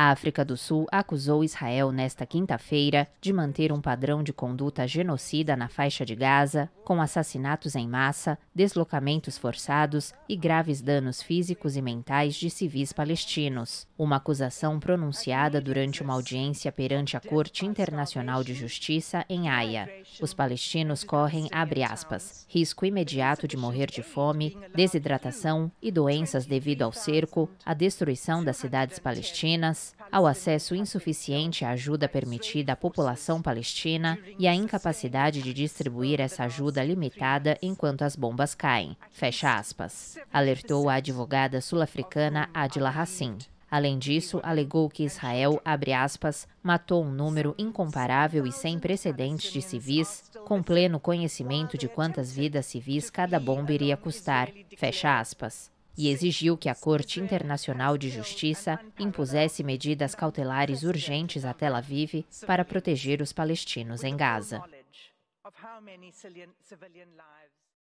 A África do Sul acusou Israel nesta quinta-feira de manter um padrão de conduta genocida na faixa de Gaza, com assassinatos em massa, deslocamentos forçados e graves danos físicos e mentais de civis palestinos. Uma acusação pronunciada durante uma audiência perante a Corte Internacional de Justiça em Haia. Os palestinos correm, aspas, risco imediato de morrer de fome, desidratação e doenças devido ao cerco, à destruição das cidades palestinas ao acesso insuficiente à ajuda permitida à população palestina e à incapacidade de distribuir essa ajuda limitada enquanto as bombas caem. Fecha aspas. Alertou a advogada sul-africana Adila Hassim. Além disso, alegou que Israel, aspas, matou um número incomparável e sem precedentes de civis, com pleno conhecimento de quantas vidas civis cada bomba iria custar, fecha aspas e exigiu que a Corte Internacional de Justiça impusesse medidas cautelares urgentes a Tel Aviv para proteger os palestinos em Gaza.